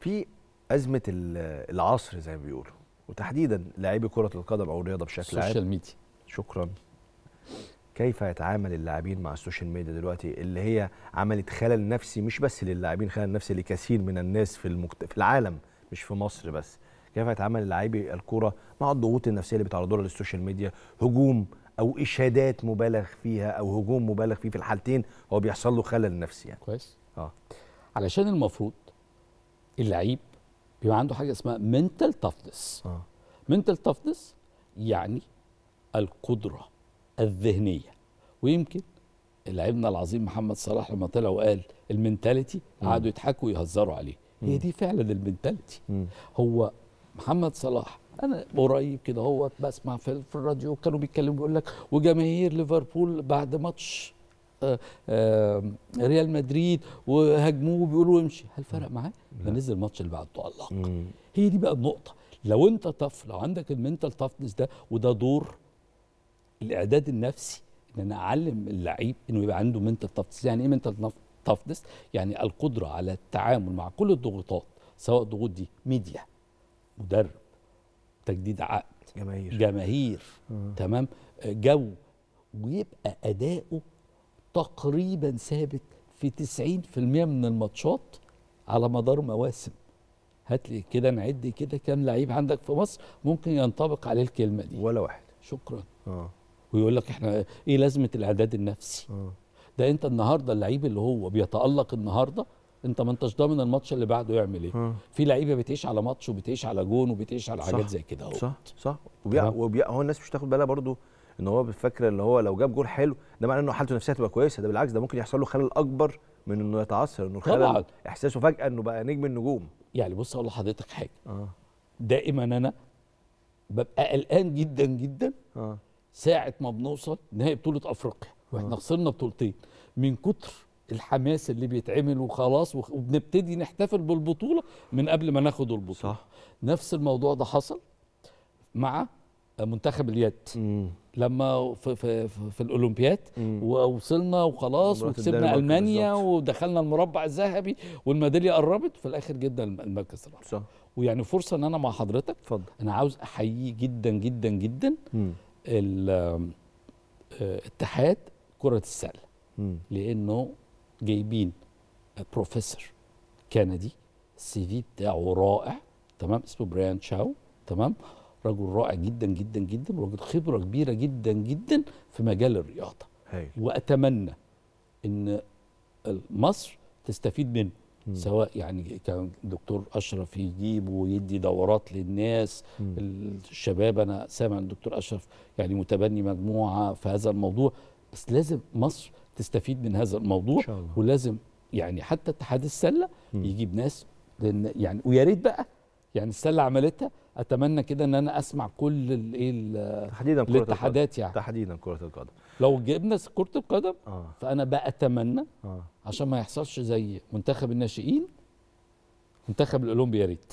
في ازمه العصر زي ما بيقولوا وتحديدا لاعبي كره القدم او الرياضه بشكل عام السوشيال ميديا شكرا كيف يتعامل اللاعبين مع السوشيال ميديا دلوقتي اللي هي عملت خلل نفسي مش بس للاعبين خلل نفسي لكثير من الناس في المكت... في العالم مش في مصر بس كيف يتعامل لاعبي الكوره مع الضغوط النفسيه اللي بيتعرضوا لها للسوشيال ميديا هجوم او اشادات مبالغ فيها او هجوم مبالغ فيه في الحالتين هو بيحصل له خلل نفسي يعني كويس اه علشان المفروض اللعيب بيبقى عنده حاجه اسمها منتال تفنس منتال تفنس يعني القدره الذهنيه ويمكن لعبنا العظيم محمد صلاح لما طلع وقال المنتاليتي قعدوا يضحكوا ويهزروا عليه هي دي فعلا المنتاليتي هو محمد صلاح انا قريب كده هو بسمع في الراديو كانوا بيتكلموا بيقول لك وجماهير ليفربول بعد ماتش آه، آه، ريال مدريد وهاجموه وبيقولوا امشي هل فرق معاه؟ ما نزل الماتش اللي بعده تألق هي دي بقى النقطه لو انت طف لو عندك المنتال تفنس ده وده دور الاعداد النفسي ان انا اعلم اللعيب انه يبقى عنده منتال تفنس يعني ايه منتال تفنس؟ يعني القدره على التعامل مع كل الضغوطات سواء ضغوط دي ميديا مدرب تجديد عقد جماهير جماهير مم. تمام آه، جو ويبقى اداؤه تقريبا ثابت في 90% من الماتشات على مدار مواسم هات لي كده نعد كده كام لعيب عندك في مصر ممكن ينطبق عليه الكلمه دي ولا واحد شكرا اه ويقول لك احنا ايه لازمه الاعداد النفسي آه. ده انت النهارده اللعيب اللي هو بيتالق النهارده انت ما انتش ضامن الماتش اللي بعده يعمل ايه آه. في لعيبه بتعيش على ماتش وبتعيش على جون وبتعيش على حاجات زي كده صح صح وبيع وبيع هو الناس مش تاخد بالها برضو ان هو بالفكره اللي هو لو جاب جول حلو ده معناه انه حالته النفسيه هتبقى كويسه ده بالعكس ده ممكن يحصل له خلل اكبر من انه يتعثر انه خلل احساسه فجاه انه بقى نجم النجوم يعني بص اقول لحضرتك حاجه آه. دائما انا ببقى قلقان جدا جدا آه. ساعه ما بنوصل نهائي بطوله افريقيا آه. واحنا آه. خسرنا بطولتين من كتر الحماس اللي بيتعمل وخلاص وبنبتدي نحتفل بالبطوله من قبل ما ناخد البطوله صح. نفس الموضوع ده حصل مع منتخب اليد مم. لما في, في, في الاولمبياد ووصلنا وخلاص وكسبنا المانيا ودخلنا المربع الذهبي والميداليه قربت في الاخر جدا المركز الرابع صح ويعني فرصه ان انا مع حضرتك اتفضل انا عاوز احيي جدا جدا جدا آه، اتحاد كره السله لانه جايبين بروفيسور كندي السي في بتاعه رائع تمام اسمه برايان تشاو تمام رجل رائع جدا جدا جدا ورجل خبره كبيره جدا جدا في مجال الرياضه هي. واتمنى ان مصر تستفيد منه مم. سواء يعني كان الدكتور اشرف يجيب ويدي دورات للناس مم. الشباب انا سامع الدكتور اشرف يعني متبني مجموعه في هذا الموضوع بس لازم مصر تستفيد من هذا الموضوع شاء الله. ولازم يعني حتى اتحاد السله مم. يجيب ناس لان يعني ويا ريت بقى يعني السله عملتها اتمنى كده ان انا اسمع كل الايه تحديدا الاتحادات يعني تحديدا كره القدم لو جبنا كره القدم آه. فانا باتمنى آه. عشان ما يحصلش زي منتخب الناشئين منتخب الاولمبي يا ريت